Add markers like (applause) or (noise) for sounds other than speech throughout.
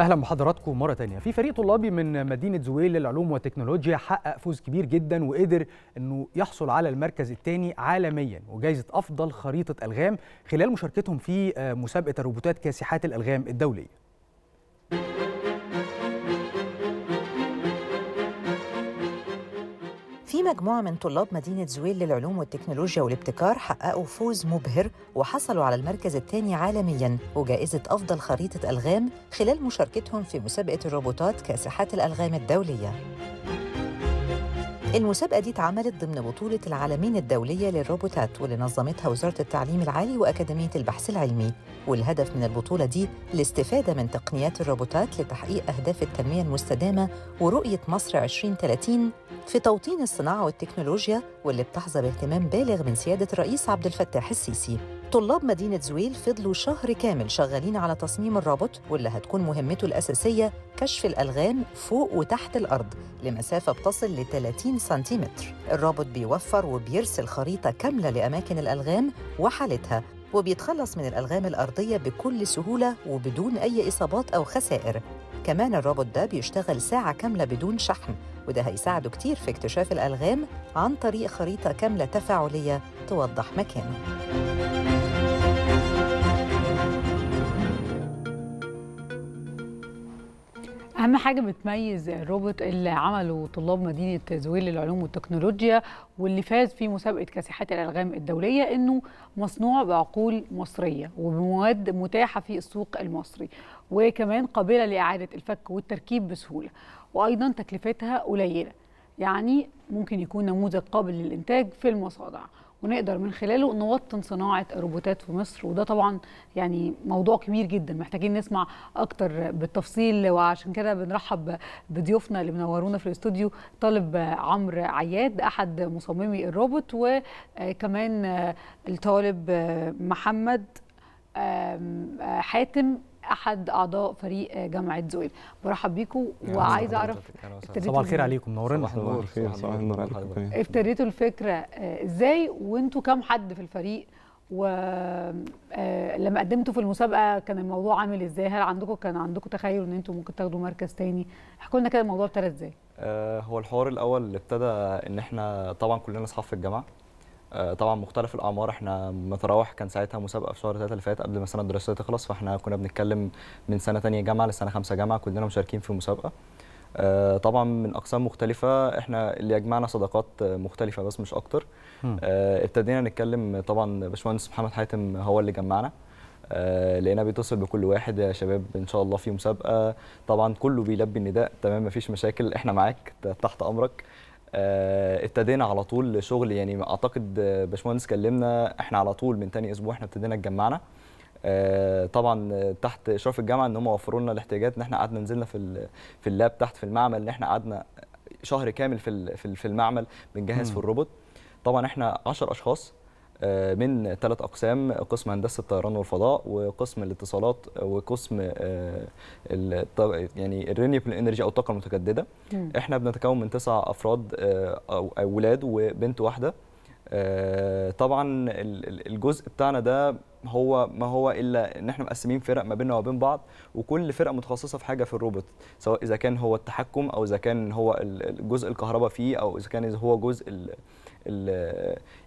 اهلا بحضراتكم مره تانية في فريق طلابي من مدينه زويل للعلوم والتكنولوجيا حقق فوز كبير جدا وقدر انه يحصل على المركز الثاني عالميا وجائزه افضل خريطه الغام خلال مشاركتهم في آه، مسابقه الروبوتات كاسحات الالغام الدوليه مجموعة من طلاب مدينة زويل للعلوم والتكنولوجيا والابتكار حققوا فوز مبهر وحصلوا على المركز الثاني عالميا وجائزة أفضل خريطة ألغام خلال مشاركتهم في مسابقة الروبوتات كاسحات الألغام الدولية. المسابقة دي اتعملت ضمن بطولة العالمين الدولية للروبوتات واللي نظمتها وزارة التعليم العالي وأكاديمية البحث العلمي والهدف من البطولة دي الاستفادة من تقنيات الروبوتات لتحقيق أهداف التنمية المستدامة ورؤية مصر 2030 في توطين الصناعة والتكنولوجيا واللي بتحظى باهتمام بالغ من سيادة الرئيس عبد الفتاح السيسي طلاب مدينة زويل فضلوا شهر كامل شغالين على تصميم الرابط واللي هتكون مهمته الأساسية كشف الألغام فوق وتحت الأرض لمسافة بتصل ل 30 سنتيمتر الرابط بيوفر وبيرسل خريطة كاملة لأماكن الألغام وحالتها وبيتخلص من الألغام الأرضية بكل سهولة وبدون أي إصابات أو خسائر كمان الرابط ده بيشتغل ساعة كاملة بدون شحن وده هيساعده كتير في اكتشاف الألغام عن طريق خريطة كاملة تفاعلية توضح مكانه اهم حاجه بتميز الروبوت اللي عمله طلاب مدينه زويل للعلوم والتكنولوجيا واللي فاز في مسابقه كاسحات الالغام الدوليه انه مصنوع بعقول مصريه وبمواد متاحه في السوق المصري وكمان قابله لاعاده الفك والتركيب بسهوله وايضا تكلفتها قليله يعني ممكن يكون نموذج قابل للانتاج في المصانع ونقدر من خلاله نوطن صناعه الروبوتات في مصر وده طبعا يعني موضوع كبير جدا محتاجين نسمع اكتر بالتفصيل وعشان كده بنرحب بضيوفنا اللي منورونا في الاستوديو طالب عمرو عياد احد مصممي الروبوت وكمان الطالب محمد حاتم احد اعضاء فريق جامعه زويل برحب بيكم وعايزه اعرف صباح الخير عليكم منورنا صباح الخير صباح النور عليكم ابتديتوا الفكره ازاي وانتوا كام حد في الفريق ولما آه، قدمتوا في المسابقه كان الموضوع عامل ازاي هل عندكم كان عندكم تخيل ان انتوا ممكن تاخدوا مركز تاني احكوا لنا كده الموضوع ابتدى ازاي آه، هو الحوار الاول اللي ابتدى ان احنا طبعا كلنا اصحاب في الجامعه آه، طبعا مختلف الاعمار احنا متراوح كان ساعتها مسابقه في شهر 3 اللي فات قبل ما السنه الدراسيه تخلص فاحنا كنا بنتكلم من سنه ثانيه جامعه لسنه خمسه جامعه كلنا مشاركين في مسابقه آه، طبعا من اقسام مختلفه احنا اللي يجمعنا صداقات مختلفه بس مش اكتر آه، ابتدينا نتكلم طبعا باشمهندس محمد حاتم هو اللي جمعنا لقينا بيتصل بكل واحد يا شباب ان شاء الله في مسابقه طبعا كله بيلبي النداء تمام مفيش مشاكل احنا معاك تحت امرك آه، ابتدينا على طول شغل يعني اعتقد باشمهندس كلمنا احنا على طول من تاني اسبوع احنا ابتدينا اتجمعنا آه، طبعا تحت اشراف الجامعه ان هم وفروا لنا الاحتياجات ان احنا قعدنا نزلنا في في اللاب تحت في المعمل ان احنا قعدنا شهر كامل في في المعمل بنجهز في الروبوت طبعا احنا 10 اشخاص آه، من ثلاث اقسام قسم هندسه الطيران والفضاء وقسم الاتصالات وقسم آه، يعني الرينيبل انرجي او الطاقه المتجدده م. احنا بنتكون من تسع افراد آه، او اولاد وبنت واحده طبعا الجزء بتاعنا ده هو ما هو الا ان احنا مقسمين فرق ما بيننا وبين بعض وكل فرقه متخصصه في حاجه في الروبوت سواء اذا كان هو التحكم او اذا كان هو الجزء الكهرباء فيه او اذا كان هو جزء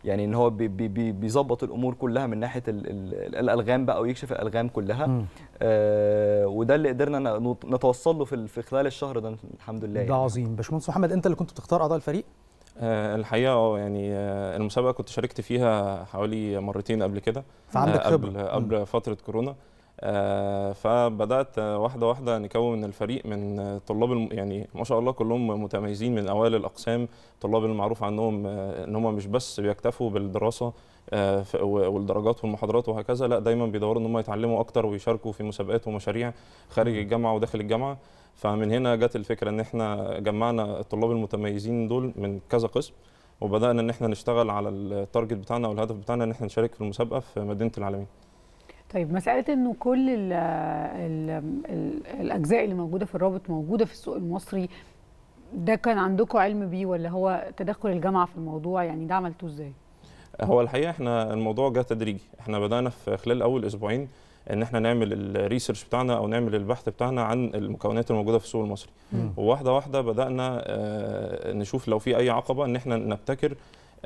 يعني ان هو بيظبط الامور كلها من ناحيه الالغام بقى ويكشف الالغام كلها آه وده اللي قدرنا نتوصل له في خلال الشهر ده الحمد لله ده يعني. عظيم باشمهندس محمد انت اللي كنت بتختار اعضاء الفريق آه، الحقيقه اه يعني آه، المسابقه كنت شاركت فيها حوالي مرتين قبل كده فعندك آه، قبل, قبل فتره كورونا آه، فبدات واحده واحده نكون الفريق من طلاب الم... يعني ما شاء الله كلهم متميزين من اوائل الاقسام طلاب المعروف عنهم آه، ان هم مش بس بيكتفوا بالدراسه آه، والدرجات والمحاضرات وهكذا لا دايما بيدوروا ان هم يتعلموا اكتر ويشاركوا في مسابقات ومشاريع خارج الجامعه وداخل الجامعه فمن هنا جت الفكره ان احنا جمعنا الطلاب المتميزين دول من كذا قسم وبدانا ان احنا نشتغل على التارجت بتاعنا والهدف بتاعنا ان احنا نشارك في المسابقه في مدينه العالمين طيب مساله انه كل الـ الـ الـ الاجزاء اللي موجوده في الرابط موجوده في السوق المصري ده كان عندكم علم بيه ولا هو تدخل الجامعه في الموضوع يعني ده عملتوه ازاي؟ هو الحقيقه احنا الموضوع جه تدريجي احنا بدانا في خلال اول اسبوعين ان احنا نعمل الريسيرش بتاعنا او نعمل البحث بتاعنا عن المكونات الموجوده في السوق المصري مم. وواحده واحده بدانا آه، نشوف لو في اي عقبه ان احنا نبتكر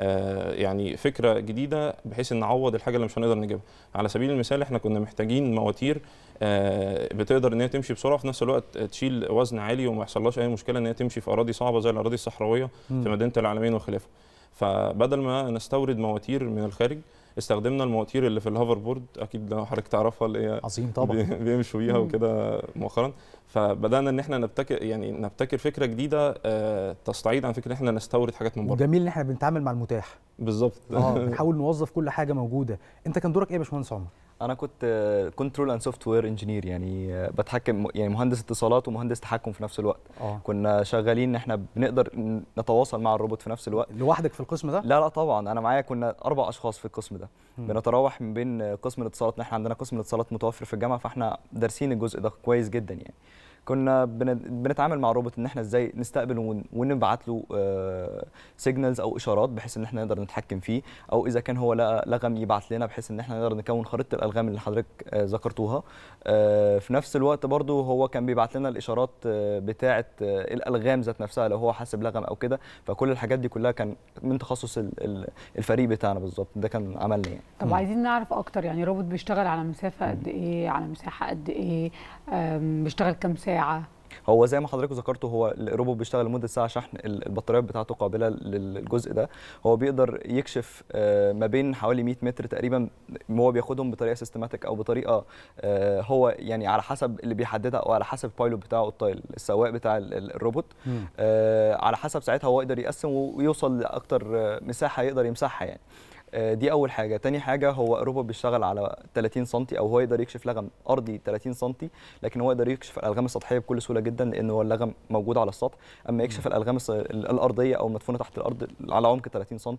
آه، يعني فكره جديده بحيث ان نعوض الحاجه اللي مش هنقدر نجيبها على سبيل المثال احنا كنا محتاجين مواتير آه، بتقدر ان هي تمشي بسرعه في نفس الوقت تشيل وزن عالي وما يحصلهاش اي مشكله ان هي تمشي في اراضي صعبه زي الاراضي الصحراويه في مدينه العالمين وخلافه فبدل ما نستورد مواتير من الخارج استخدمنا المواتير اللي في الهوفر بورد اكيد لو حضرتك تعرفها اللي هي عظيم طبعا بيمشوا بيها وكده مؤخرا فبدانا ان احنا نبتكر يعني نبتكر فكره جديده آه، تستعيد عن فكره ان احنا نستورد حاجات من بره وجميل ان احنا بنتعامل مع المتاح بالظبط اه بنحاول (laughs) نوظف كل حاجه موجوده انت كان دورك ايه يا باشمهندس عمر انا كنت كنترول اند سوفت وير انجينير يعني آه، بتحكم يعني مهندس اتصالات ومهندس تحكم في نفس الوقت أوه. كنا شغالين ان احنا بنقدر نتواصل مع الروبوت في نفس الوقت لوحدك في القسم ده لا لا طبعا انا معايا كنا اربع اشخاص في القسم ده م. بنتراوح من بين قسم الاتصالات احنا عندنا قسم الاتصالات متوفر في الجامعه فاحنا دارسين الجزء ده كويس جدا يعني كنا بنتعامل مع روبوت ان احنا ازاي نستقبل ونبعت له سيجنالز آه، او اشارات بحيث ان احنا نقدر نتحكم فيه او اذا كان هو لقى لغم يبعت لنا بحيث ان احنا نقدر نكون خريطه الالغام اللي حضرتك آه، ذكرتوها آه، في نفس الوقت برضو هو كان بيبعت لنا الاشارات بتاعه الالغام ذات نفسها لو هو حاسب لغم او كده فكل الحاجات دي كلها كان من تخصص الفريق بتاعنا بالظبط ده كان عملنا يعني طب عايزين نعرف اكتر يعني روبوت بيشتغل على مسافه قد ايه على مساحه قد ايه بيشتغل كام ساعه ساعه هو زي ما حضرتك ذكرته هو الروبوت بيشتغل لمده ساعه شحن البطاريات بتاعته قابله للجزء ده هو بيقدر يكشف آه، ما بين حوالي 100 متر تقريبا هو بياخدهم بطريقه سيستماتيك او بطريقه آه، هو يعني على حسب اللي بيحددها او على حسب البايلوت بتاعه الطايل السواق بتاع الروبوت آه، على حسب ساعتها هو يقدر يقسم ويوصل لاكتر مساحه يقدر يمسحها يعني آه، دي اول حاجه تاني حاجه هو اوروبا بيشتغل على 30 سم او هو يقدر يكشف لغم ارضي 30 سم لكن هو يقدر يكشف الالغام السطحيه بكل سهوله جدا لان هو اللغم موجود على السطح اما يكشف الالغام الارضيه او المدفونه تحت الارض على عمق 30 سم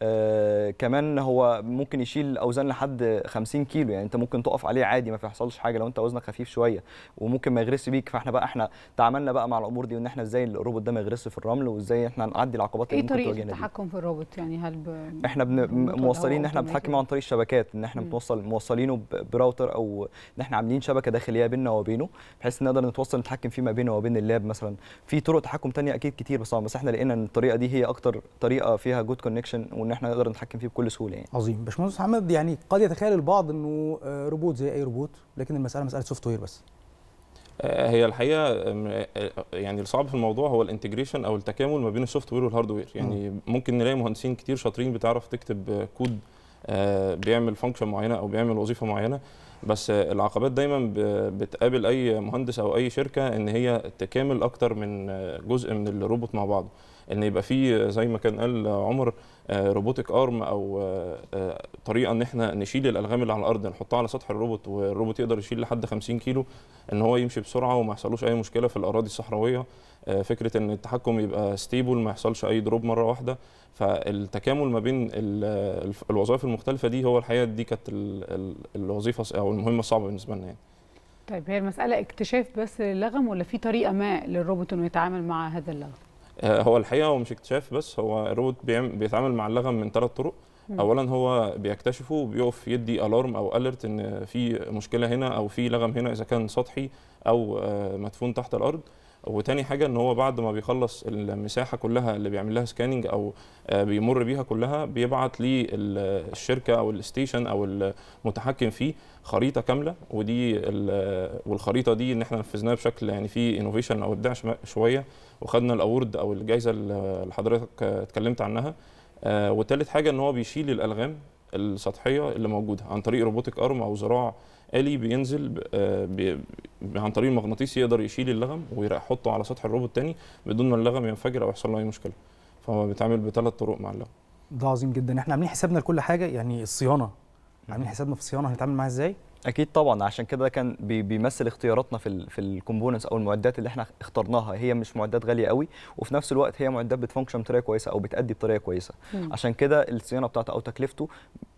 آه، كمان هو ممكن يشيل اوزان لحد 50 كيلو يعني انت ممكن تقف عليه عادي ما بيحصلش حاجه لو انت وزنك خفيف شويه وممكن ما يغرس بيك فاحنا بقى احنا تعاملنا بقى مع الامور دي وان احنا ازاي الروبوت ده ما يغرس في الرمل وازاي احنا نعدي العقبات إيه اللي ممكن تواجهنا ايه طريقه التحكم في الروبوت يعني هل ب... احنا بن... موصلين ان احنا بنتحكم عن طريق الشبكات ان احنا بنوصل موصلينه براوتر او ان احنا عاملين شبكه داخليه بيننا وبينه بحيث نقدر نتوصل نتحكم فيه ما بينه وبين اللاب مثلا في طرق تحكم ثانيه اكيد كتير بس احنا لقينا ان الطريقه دي هي اكتر طريقه فيها جود كونكشن وان احنا نقدر نتحكم فيه بكل سهوله يعني عظيم باشمهندس محمد يعني قد يتخيل البعض انه آه، روبوت زي اي روبوت لكن المساله مساله سوفت وير بس آه، هي الحقيقه آه، يعني الصعب في الموضوع هو الانتجريشن او التكامل ما بين السوفت وير والهارد وير يعني ممكن نلاقي مهندسين كتير شاطرين بتعرف تكتب كود بيعمل فانكشن معينه او بيعمل وظيفه معينه بس العقبات دايما بتقابل اي مهندس او اي شركه ان هي تكامل اكتر من جزء من الروبوت مع بعضه ان يبقى فيه زي ما كان قال عمر آه، روبوتك ارم او آه، آه، طريقه ان احنا نشيل الالغام اللي على الارض نحطها على سطح الروبوت والروبوت يقدر يشيل لحد 50 كيلو ان هو يمشي بسرعه وما يحصلوش اي مشكله في الاراضي الصحراويه آه، فكره ان التحكم يبقى ستيبل ما يحصلش اي دروب مره واحده فالتكامل ما بين الوظائف المختلفه دي هو الحقيقه دي كانت الوظيفه او المهمه الصعبه بالنسبه لنا يعني. طيب هي المساله اكتشاف بس للغم ولا في طريقه ما للروبوت انه يتعامل مع هذا اللغم؟ آه، هو الحقيقه هو مش اكتشاف بس هو الروبوت بيتعامل مع اللغم من ثلاث طرق اولا هو بيكتشفه وبيقف يدي الارم او اليرت ان في مشكله هنا او في لغم هنا اذا كان سطحي او آه، مدفون تحت الارض وتاني حاجه ان هو بعد ما بيخلص المساحه كلها اللي بيعمل لها سكاننج او آه، بيمر بيها كلها بيبعت للشركه او الاستيشن او المتحكم فيه خريطه كامله ودي والخريطه دي ان احنا نفذناها بشكل يعني فيه انوفيشن او ابداع شويه وخدنا الاورد او الجائزه اللي حضرتك اتكلمت عنها آه، وثالث حاجه ان هو بيشيل الالغام السطحيه اللي موجوده عن طريق روبوتك ارم او ذراع آلي بينزل بي عن طريق المغناطيس يقدر يشيل اللغم ويحطه على سطح الروبوت تاني بدون ما اللغم ينفجر او يحصل له اي مشكله فهو بيتعامل بثلاث طرق مع اللغم ده عظيم جدا احنا عاملين حسابنا لكل حاجه يعني الصيانه عاملين حسابنا في الصيانه هنتعامل معاها ازاي اكيد طبعا عشان كده كان بيمثل اختياراتنا في في الكومبوننتس او المعدات اللي احنا اخترناها هي مش معدات غاليه قوي وفي نفس الوقت هي معدات بتفانكشن بطريقه كويسه او بتادي بطريقه كويسه مم. عشان كده الصيانه بتاعته او تكلفته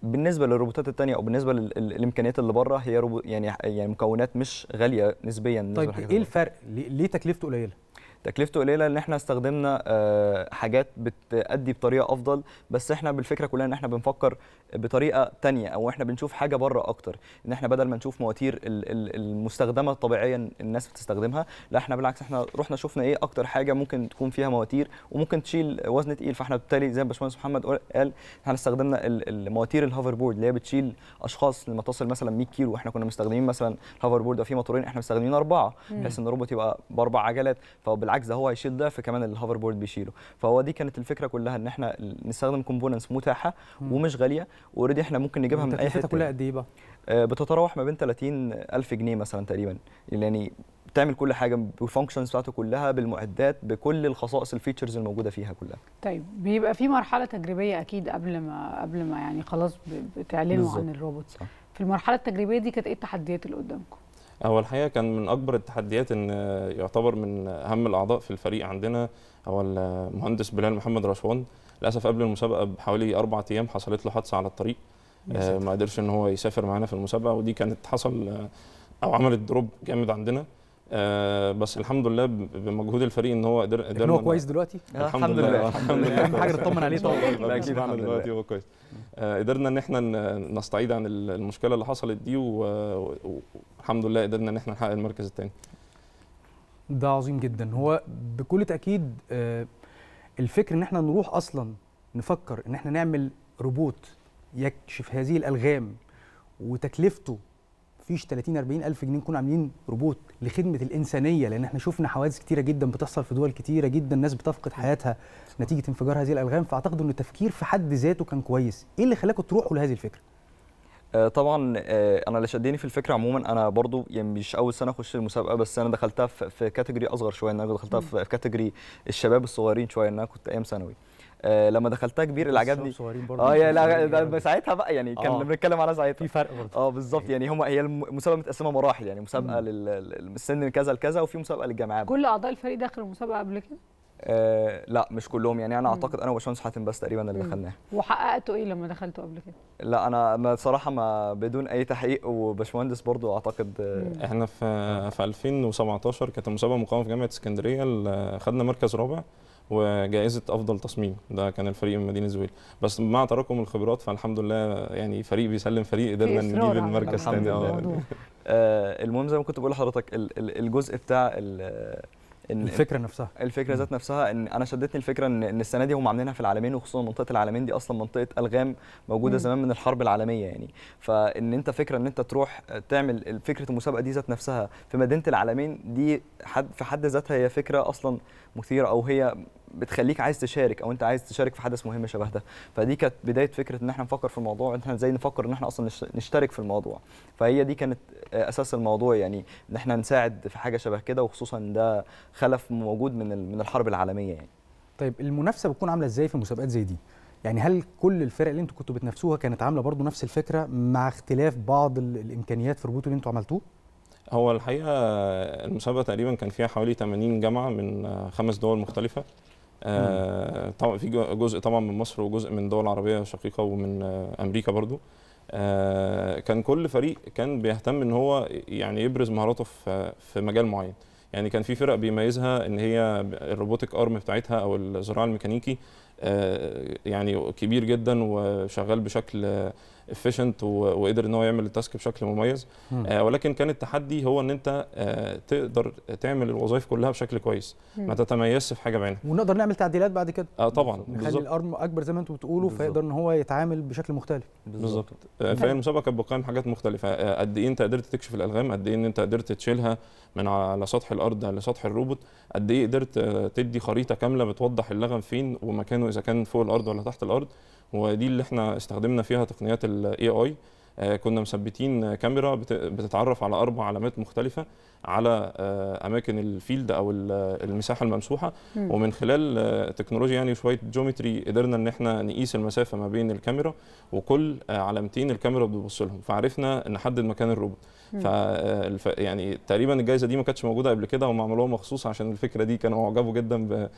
بالنسبه للروبوتات الثانيه او بالنسبه للامكانيات اللي بره هي روبو يعني يعني مكونات مش غاليه نسبيا طيب ايه الفرق ليه تكلفته قليله تكلفته قليله ان احنا استخدمنا آه، حاجات بتادي بطريقه افضل بس احنا بالفكره كلها ان احنا بنفكر بطريقه تانية او احنا بنشوف حاجه بره اكتر ان احنا بدل ما نشوف مواتير المستخدمه طبيعيا الناس بتستخدمها لا احنا بالعكس احنا رحنا شفنا ايه اكتر حاجه ممكن تكون فيها مواتير وممكن تشيل وزن تقيل فاحنا بالتالي زي ما باشمهندس محمد قال احنا استخدمنا المواتير الهوفر بورد اللي هي بتشيل اشخاص لما تصل مثلا 100 كيلو احنا كنا مستخدمين مثلا الهوفر بورد ده فيه موتورين احنا مستخدمين اربعه بحيث ان الروبوت يبقى باربع عجلات فبالعكس ده هو هيشيل ده فكمان الهوفر بورد بيشيله فهو دي كانت الفكره كلها ان احنا نستخدم كومبوننتس متاحه ومش غاليه اوريدي احنا ممكن نجيبها من اي حته كلها قد ايه بقى آه، بتتراوح ما بين 30000 جنيه مثلا تقريبا يعني بتعمل كل حاجه بالفانكشنز بتاعته كلها بالمعدات بكل الخصائص الفيتشرز الموجوده فيها كلها طيب بيبقى في مرحله تجريبيه اكيد قبل ما قبل ما يعني خلاص بتعلنوا عن الروبوت في المرحله التجريبيه دي كانت ايه التحديات اللي قدامكم هو الحقيقه كان من اكبر التحديات ان يعتبر من اهم الاعضاء في الفريق عندنا هو المهندس بلال محمد رشوان للاسف قبل المسابقه بحوالي اربع ايام حصلت له حادثه على الطريق آه ما قدرش ان هو يسافر معانا في المسابقه ودي كانت حصل آه، او عملت دروب جامد عندنا آه بس الحمد لله بمجهود الفريق ان هو قدر ان هو كويس دلوقتي آه، آه، الحمد, الحمد لله الحمد يعني لله اهم حاجه نطمن عليه طبعا اكيد دلوقتي هو كويس قدرنا ان احنا نستعيد عن المشكله اللي حصلت دي والحمد لله قدرنا ان احنا نحقق المركز الثاني ده عظيم جدا هو بكل تاكيد الفكر ان احنا نروح اصلا نفكر ان احنا نعمل روبوت يكشف هذه الالغام وتكلفته فيش 30 40 الف جنيه نكون عاملين روبوت لخدمه الانسانيه لان احنا شفنا حوادث كتيره جدا بتحصل في دول كتيره جدا ناس بتفقد حياتها نتيجه انفجار هذه الالغام فاعتقد ان التفكير في حد ذاته كان كويس ايه اللي خلاكم تروحوا لهذه الفكره آه، طبعا آه، انا اللي شدني في الفكره عموما انا برضو يعني مش اول سنه اخش المسابقه بس انا دخلتها في كاتيجوري اصغر شويه انا دخلتها في كاتيجوري الشباب الصغيرين شويه ان انا كنت ايام ثانوي آه لما دخلتها كبير اللي عجبني اه يا لا يعني. ساعتها بقى يعني كان آه. بنتكلم على ساعتها في فرق برضه اه بالظبط يعني هم هي المسابقه متقسمه مراحل يعني مسابقه للسن كذا لكذا وفي مسابقه للجامعات كل اعضاء الفريق دخلوا المسابقه قبل كده آه لا مش كلهم يعني انا اعتقد انا وباشمهندس حاتم بس تقريبا اللي دخلناه وحققتوا ايه لما دخلتوا قبل كده لا انا بصراحه ما بدون اي تحقيق وباشمهندس برضو اعتقد آه، مم. احنا في في 2017 كانت المسابقه مقاومه في جامعه اسكندريه خدنا مركز رابع وجائزه افضل تصميم ده كان الفريق من مدينه زويل بس مع تراكم الخبرات فالحمد لله يعني فريق بيسلم فريق قدرنا نجيب المركز الثاني آه. آه، المهم زي ما كنت بقول لحضرتك الجزء بتاع إن الفكره نفسها الفكره ذات نفسها ان انا شدتني الفكره ان ان السنه دي هم عاملينها في العالمين وخصوصا منطقه العالمين دي اصلا منطقه الغام موجوده مم. زمان من الحرب العالميه يعني فان انت فكره ان انت تروح تعمل فكره المسابقه دي ذات نفسها في مدينه العالمين دي حد في حد ذاتها هي فكره اصلا مثيره او هي بتخليك عايز تشارك او انت عايز تشارك في حدث مهم شبه ده فدي كانت بدايه فكره ان احنا نفكر في الموضوع ان احنا ازاي نفكر ان احنا اصلا نشترك في الموضوع فهي دي كانت آه، اساس الموضوع يعني ان احنا نساعد في حاجه شبه كده وخصوصا ده خلف موجود من من الحرب العالميه يعني طيب المنافسه بتكون عامله ازاي في مسابقات زي دي يعني هل كل الفرق اللي انتوا كنتوا بتنافسوها كانت عامله برضو نفس الفكره مع اختلاف بعض الامكانيات في الروبوت اللي انتوا عملتوه هو الحقيقه المسابقه تقريبا كان فيها حوالي 80 جامعه من آه، خمس دول مختلفه آه، طبعا في جزء طبعا من مصر وجزء من دول عربيه شقيقه ومن آه، امريكا برضو آه، كان كل فريق كان بيهتم ان هو يعني يبرز مهاراته في في مجال معين يعني كان في فرق بيميزها ان هي الروبوتك ارم بتاعتها او الزراعه الميكانيكي يعني كبير جدا وشغال بشكل افيشنت وقدر ان هو يعمل التاسك بشكل مميز آه ولكن كان التحدي هو ان انت آه تقدر تعمل الوظائف كلها بشكل كويس مم. ما تتميزش في حاجه بعينها ونقدر نعمل تعديلات بعد كده اه طبعا نخلي الارم اكبر زي ما انتم بتقولوا فيقدر ان هو يتعامل بشكل مختلف بالظبط آه فهي المسابقه كانت بتقيم حاجات مختلفه آه قد ايه انت قدرت تكشف الالغام قد ايه ان انت قدرت تشيلها من على سطح الارض لسطح الروبوت قد ايه قدرت آه، تدي خريطه كامله بتوضح اللغم فين ومكانه اذا كان فوق الارض ولا تحت الارض ودي اللي احنا استخدمنا فيها تقنيات الاي اي آه، كنا مثبتين كاميرا بتتعرف على اربع علامات مختلفه على آه، اماكن الفيلد او المساحه الممسوحه ومن خلال آه، تكنولوجيا يعني شويه جيومتري قدرنا ان احنا نقيس المسافه ما بين الكاميرا وكل علامتين الكاميرا بتبص لهم فعرفنا نحدد مكان الروبوت ف يعني تقريبا الجائزه دي ما كانتش موجوده قبل كده هم عملوها مخصوص عشان الفكره دي كانوا اعجبوا جدا بان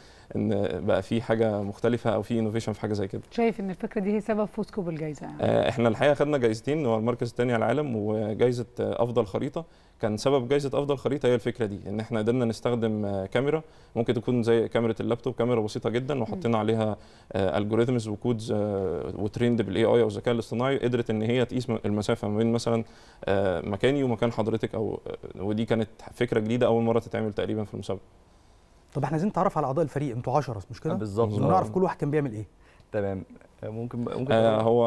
بقى في حاجه مختلفه او في انوفيشن في حاجه زي كده شايف ان الفكره دي هي سبب فوزكم بالجائزه يعني. احنا الحقيقه خدنا جائزتين 2020 هو المركز الثاني على العالم وجائزه افضل خريطه كان سبب جائزه افضل خريطه هي الفكره دي ان احنا قدرنا نستخدم كاميرا ممكن تكون زي كاميرا اللابتوب كاميرا بسيطه جدا وحطينا عليها الجوريزمز وكودز وتريند بالاي اي او الذكاء الاصطناعي قدرت ان هي تقيس المسافه ما بين مثلا آه، مكاني ومكان حضرتك او آه، ودي كانت فكره جديده اول مره تتعمل تقريبا في المسابقه طب احنا عايزين نتعرف على اعضاء الفريق انتوا 10 مش كده آه، بالظبط نعرف كل واحد كان بيعمل ايه تمام ممكن ممكن آه هو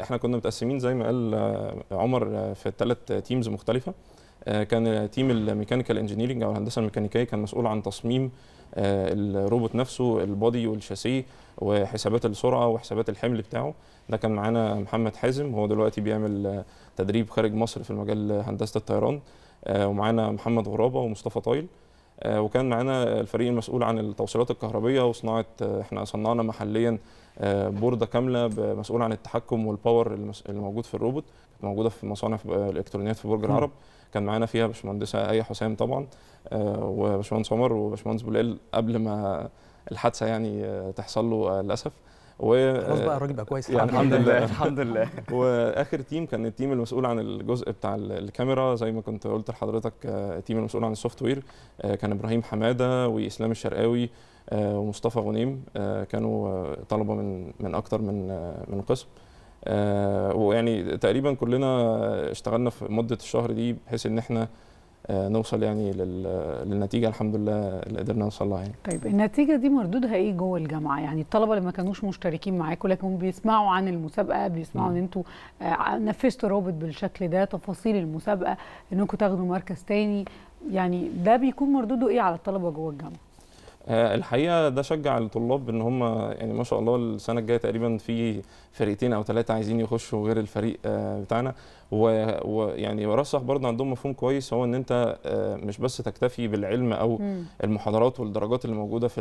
احنا كنا متقسمين زي ما قال آه، عمر آه، في ثلاث تيمز مختلفه آه كان تيم الميكانيكال انجينيرنج او الهندسه الميكانيكيه كان مسؤول عن تصميم آه الروبوت نفسه البودي والشاسيه وحسابات السرعه وحسابات الحمل بتاعه ده كان معانا محمد حازم هو دلوقتي بيعمل آه، تدريب خارج مصر في مجال هندسه الطيران ومعانا محمد غرابه ومصطفى طايل وكان معانا الفريق المسؤول عن التوصيلات الكهربيه وصناعه احنا صنعنا محليا آه، بورده كامله مسؤوله عن التحكم والباور اللي موجود في الروبوت موجوده في مصانع الالكترونيات في برج العرب كان معانا فيها باشمهندسه اي حسام طبعا آه، وباشمهندس عمر وباشمهندس بلال قبل ما الحادثه يعني آه، تحصل له للاسف و خلاص بقى الراجل بقى كويس يعني الحمد لله الحمد لله واخر تيم كان التيم المسؤول عن الجزء بتاع الكاميرا زي ما كنت قلت لحضرتك آه، التيم المسؤول عن السوفت وير آه، كان ابراهيم حماده واسلام الشرقاوي آه، ومصطفى غنيم كانوا طلبه من من اكتر من من قسم ويعني تقريبا كلنا اشتغلنا في مده الشهر دي بحيث ان احنا آه، نوصل يعني للنتيجه الحمد لله اللي قدرنا نوصل لها يعني. طيب النتيجه دي مردودها ايه جوه الجامعه؟ يعني الطلبه اللي ما كانوش مشتركين معاكم لكن بيسمعوا عن المسابقه بيسمعوا ان انتوا آه، نفذتوا رابط بالشكل ده تفاصيل المسابقه انكم تاخدوا مركز تاني يعني ده بيكون مردوده ايه على الطلبه جوه الجامعه؟ آه، الحقيقه ده شجع الطلاب ان هم يعني ما شاء الله السنه الجايه تقريبا في فريقين او ثلاثه عايزين يخشوا غير الفريق بتاعنا ويعني رسخ برضه عندهم مفهوم كويس هو ان انت آه، مش بس تكتفي بالعلم او المحاضرات والدرجات اللي موجوده في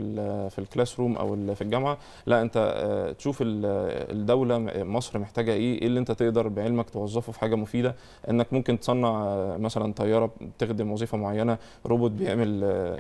في الكلاس روم او في الجامعه لا انت آه، تشوف الدوله مصر محتاجه ايه ايه اللي انت تقدر بعلمك توظفه في حاجه مفيده انك ممكن تصنع آه، مثلا طياره تخدم وظيفه معينه روبوت بيعمل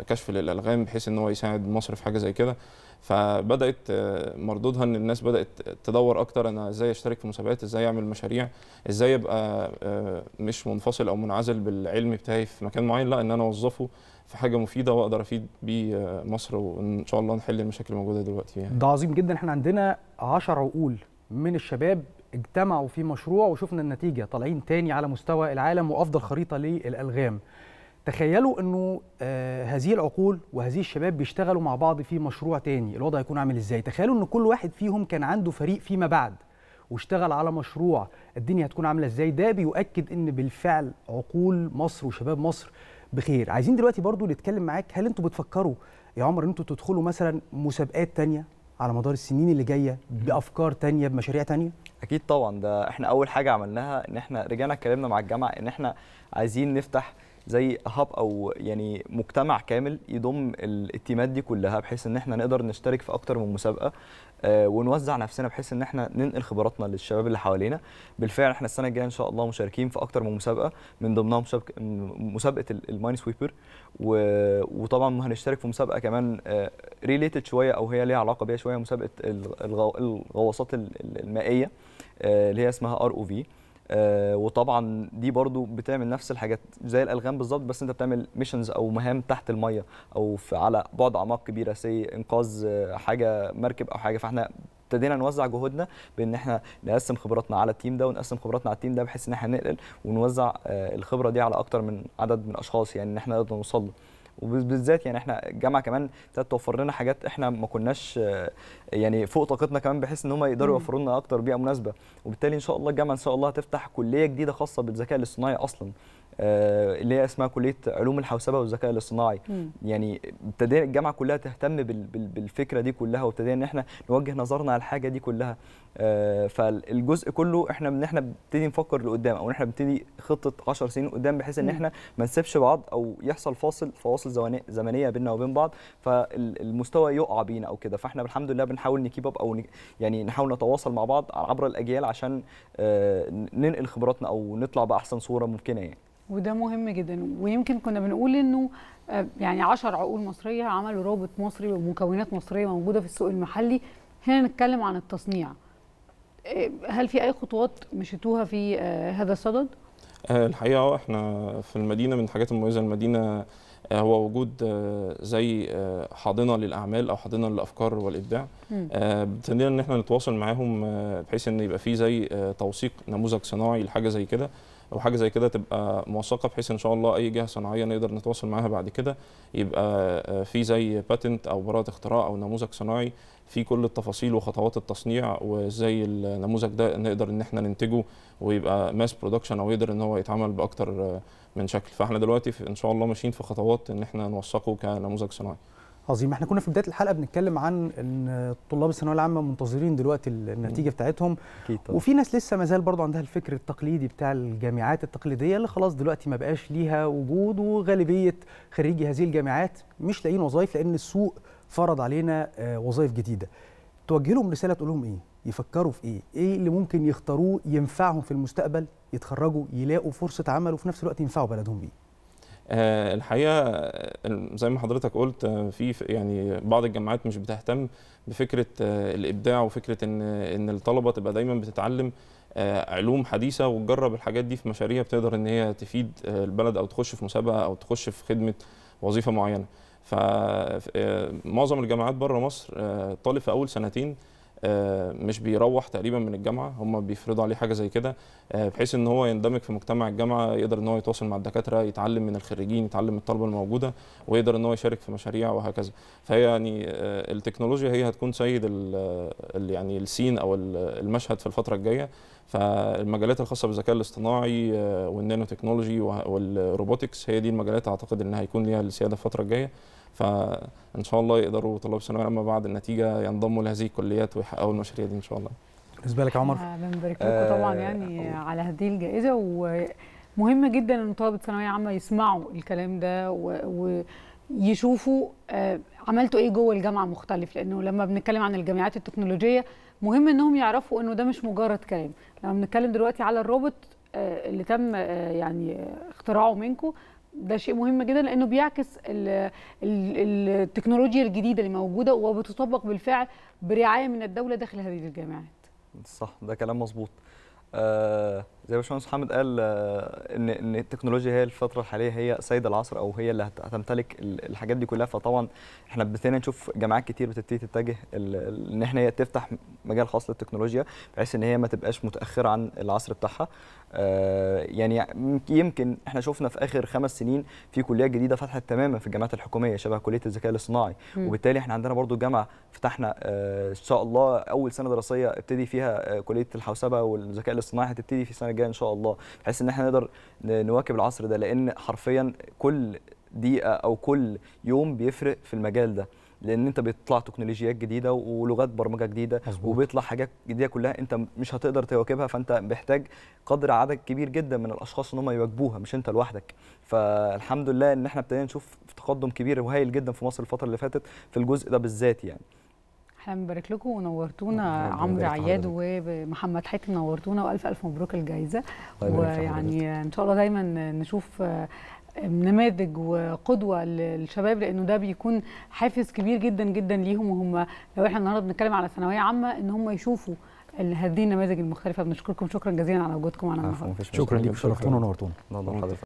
كشف للالغام بحيث ان هو يساعد مصر في حاجه زي كده فبدات آه، مردودها ان الناس بدات تدور اكتر انا ازاي اشترك في مسابقات ازاي اعمل مشاريع ازاي ابقى آه، مش منفصل او منعزل بالعلم بتاعي في مكان معين لا ان انا اوظفه في حاجه مفيده واقدر افيد بيه آه، مصر وان شاء الله نحل المشاكل الموجوده دلوقتي يعني. ده عظيم جدا احنا عندنا 10 عقول من الشباب اجتمعوا في مشروع وشفنا النتيجه طالعين تاني على مستوى العالم وافضل خريطه للالغام تخيلوا انه آه هذه العقول وهذه الشباب بيشتغلوا مع بعض في مشروع تاني الوضع هيكون عامل ازاي تخيلوا ان كل واحد فيهم كان عنده فريق فيما بعد واشتغل على مشروع الدنيا هتكون عامله ازاي ده بيؤكد ان بالفعل عقول مصر وشباب مصر بخير عايزين دلوقتي برضو نتكلم معاك هل انتوا بتفكروا يا عمر ان انتوا تدخلوا مثلا مسابقات تانية على مدار السنين اللي جايه بافكار تانية بمشاريع تانية اكيد طبعا ده احنا اول حاجه عملناها ان احنا رجعنا اتكلمنا مع الجامعه ان احنا عايزين نفتح زي هاب او يعني مجتمع كامل يضم التيمات دي كلها بحيث ان احنا نقدر نشترك في اكتر من مسابقه آه، ونوزع نفسنا بحيث ان احنا ننقل خبراتنا للشباب اللي حوالينا بالفعل احنا السنه الجايه ان شاء الله مشاركين في اكتر من مسابقه من ضمنها مسابقه الماين سويبر وطبعا هنشترك في مسابقه كمان ريليتد آه، شويه او هي ليها علاقه بيها شويه مسابقه الغواصات المائيه آه، اللي هي اسمها ار او في آه، وطبعا دي برضو بتعمل نفس الحاجات زي الالغام بالظبط بس انت بتعمل ميشنز او مهام تحت الميه او في على بعد اعماق كبيره سي انقاذ آه، حاجه مركب او حاجه فاحنا ابتدينا نوزع جهودنا بان احنا نقسم خبراتنا على التيم ده ونقسم خبراتنا على التيم ده بحيث ان احنا ننقل ونوزع آه، الخبره دي على اكتر من عدد من الاشخاص يعني ان احنا نقدر نوصل له وبالذات يعني احنا الجامعه كمان ابتدت توفر لنا حاجات احنا ما كناش آه، يعني فوق طاقتنا كمان بحيث ان هم يقدروا يوفروا لنا اكتر بيئه مناسبه وبالتالي ان شاء الله الجامعه ان شاء الله هتفتح كليه جديده خاصه بالذكاء الاصطناعي اصلا آه، اللي هي اسمها كليه علوم الحوسبه والذكاء الاصطناعي يعني ابتدينا الجامعه كلها تهتم بالفكره دي كلها وابتدينا ان احنا نوجه نظرنا على الحاجه دي كلها آه، فالجزء كله احنا ان احنا بنبتدي نفكر لقدام او ان احنا بنبتدي خطه 10 سنين قدام بحيث ان احنا ما نسيبش بعض او يحصل فاصل فواصل زمنيه بيننا وبين بعض فالمستوى يقع بينا او كده فاحنا الحمد لله بنحاول نكيب اب او يعني نحاول نتواصل مع بعض عبر الاجيال عشان آه، ننقل خبراتنا او نطلع باحسن صوره ممكنه يعني وده مهم جدا ويمكن كنا بنقول انه آه، يعني 10 عقول مصريه عملوا رابط مصري ومكونات مصريه موجوده في السوق المحلي هنا نتكلم عن التصنيع آه، هل في اي خطوات مشيتوها في آه، هذا الصدد الحقيقه احنا في المدينه من الحاجات المميزه المدينه هو وجود زي حاضنه للاعمال او حاضنه للافكار والابداع ابتدينا ان احنا نتواصل معاهم بحيث ان يبقى في زي توثيق نموذج صناعي لحاجه زي كده او حاجه زي كده تبقى موثقه بحيث ان شاء الله اي جهه صناعيه نقدر نتواصل معاها بعد كده يبقى آه، في زي باتنت او براءه اختراع او نموذج صناعي في كل التفاصيل وخطوات التصنيع وازاي النموذج ده نقدر ان احنا ننتجه ويبقى ماس برودكشن او يقدر ان هو يتعمل باكتر آه، من شكل فاحنا دلوقتي ان شاء الله ماشيين في خطوات ان احنا نوثقه كنموذج صناعي عظيم احنا كنا في بدايه الحلقه بنتكلم عن ان طلاب الثانويه العامه منتظرين دلوقتي النتيجه بتاعتهم كيطة. وفي ناس لسه ما زال برضه عندها الفكر التقليدي بتاع الجامعات التقليديه اللي خلاص دلوقتي ما بقاش ليها وجود وغالبيه خريجي هذه الجامعات مش لاقيين وظائف لان السوق فرض علينا آه، وظائف جديده توجه لهم رساله تقول لهم ايه يفكروا في ايه ايه اللي ممكن يختاروه ينفعهم في المستقبل يتخرجوا يلاقوا فرصه عمل وفي نفس الوقت ينفعوا بلدهم بيه آه، الحقيقه آه، زي ما حضرتك قلت آه، في يعني بعض الجامعات مش بتهتم بفكره الابداع وفكره ان ان الطلبه تبقى دايما بتتعلم علوم حديثه وتجرب الحاجات دي في مشاريع بتقدر ان هي تفيد البلد او تخش في مسابقه او تخش في خدمه وظيفه معينه فمعظم الجامعات بره مصر طالب في اول سنتين آه، مش بيروح تقريبا من الجامعه هم بيفرضوا عليه حاجه زي كده آه، بحيث ان هو يندمج في مجتمع الجامعه يقدر ان هو يتواصل مع الدكاتره يتعلم من الخريجين يتعلم من الطلبه الموجوده ويقدر ان هو يشارك في مشاريع وهكذا فهي يعني آه، التكنولوجيا هي هتكون سيد يعني السين او المشهد في الفتره الجايه فالمجالات الخاصه بالذكاء الاصطناعي والنانو تكنولوجي والروبوتكس هي دي المجالات اعتقد انها هيكون ليها السياده الفتره الجايه فان شاء الله يقدروا طلاب الثانويه العامه بعد النتيجه ينضموا لهذه الكليات ويحققوا المشاريع دي ان شاء الله بالنسبه لك يا عمر آه، بنبارك لكم طبعا آه، يعني أوه. على هذه الجائزه ومهم جدا ان طلبه ثانويه عامه يسمعوا الكلام ده و... ويشوفوا آه، عملتوا ايه جوه الجامعه مختلف لانه لما بنتكلم عن الجامعات التكنولوجيه مهم انهم يعرفوا انه ده مش مجرد كلام لما بنتكلم دلوقتي على الروبوت اللي تم يعني اختراعه منكم ده شيء مهم جدا لانه بيعكس الـ الـ التكنولوجيا الجديده اللي موجوده وبتطبق بالفعل برعايه من الدوله داخل هذه الجامعات. صح ده كلام مظبوط. آه زي ما باشمهندس محمد قال آه، ان ان التكنولوجيا هي الفتره الحاليه هي سيد العصر او هي اللي هتمتلك الحاجات دي كلها فطبعا احنا ابتدينا نشوف جامعات كتير بتبتدي تتجه ان احنا هي تفتح مجال خاص للتكنولوجيا بحيث ان هي ما تبقاش متاخره عن العصر بتاعها آه، يعني يمكن احنا شفنا في اخر خمس سنين في كليه جديده فتحت تماما في الجامعات الحكوميه شبه كليه الذكاء الاصطناعي وبالتالي احنا عندنا برضو جامعه فتحنا آه، ان شاء الله اول سنه دراسيه ابتدي فيها كليه الحوسبه والذكاء الاصطناعي هتبتدي في السنه الجايه ان شاء الله بحيث ان احنا نقدر نواكب العصر ده لان حرفيا كل دقيقه او كل يوم بيفرق في المجال ده لان انت بيطلع تكنولوجيات جديده ولغات برمجه جديده أزبوط. وبيطلع حاجات جديده كلها انت مش هتقدر تواكبها فانت محتاج قدر عدد كبير جدا من الاشخاص ان هم يواكبوها مش انت لوحدك فالحمد لله ان احنا ابتدينا نشوف تقدم كبير وهايل جدا في مصر الفتره اللي فاتت في الجزء ده بالذات يعني احنا بنبارك لكم ونورتونا عمرو عياد ومحمد حاتم نورتونا والف الف مبروك الجائزه ويعني ان شاء الله دايما نشوف آه، نماذج وقدوه للشباب لانه ده بيكون حافز كبير جدا جدا ليهم وهم لو احنا النهارده بنتكلم على ثانويه عامه ان هم يشوفوا هذه النماذج المختلفه بنشكركم شكرا جزيلا على وجودكم على النهارده شكرا ليكم شرفتونا ونورتونا